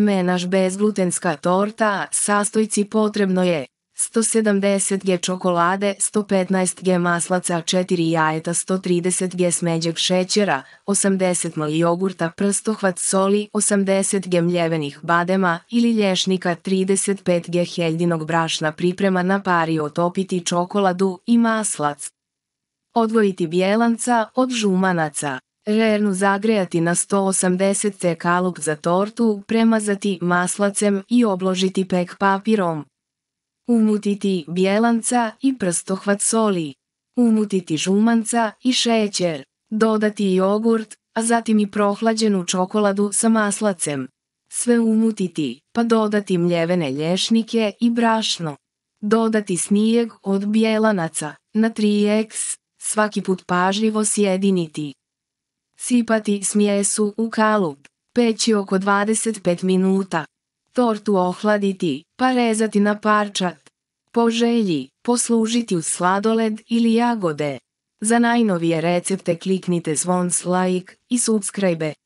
Menaž bezglutenska torta, sastojci potrebno je 170 g čokolade, 115 g maslaca, 4 jajeta, 130 g smeđeg šećera, 80 ml jogurta, prstohvat soli, 80 g mljevenih badema ili lješnika, 35 g heljdinog brašna priprema na pari otopiti čokoladu i maslac. Odvojiti bijelanca od žumanaca. Žernu zagrijati na 180 c kalup za tortu, premazati maslacem i obložiti pek papirom. Umutiti bijelanca i prstohvat soli. Umutiti žumanca i šećer. Dodati jogurt, a zatim i prohlađenu čokoladu sa maslacem. Sve umutiti, pa dodati mljevene lješnike i brašno. Dodati snijeg od bijelanaca na 3x, svaki put pažljivo sjediniti. Sipati smjesu u kalup, peći oko 25 minuta. Tortu ohladiti, pa rezati na parčat. Po želji, poslužiti u sladoled ili jagode. Za najnovije recepte kliknite zvon like i subscribe.